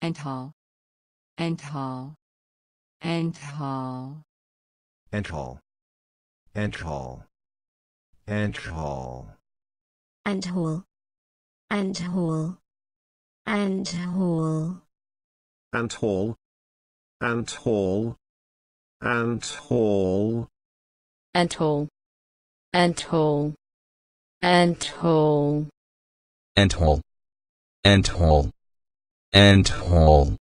hall, hall, hall, hall, hall, hall, hall, Enthal. hall, Enthal. hall, Enthal. hall, Enthal. hall, Enthal. hall, Enthal. hall, Enthal. hall, Enthal. hall and whole.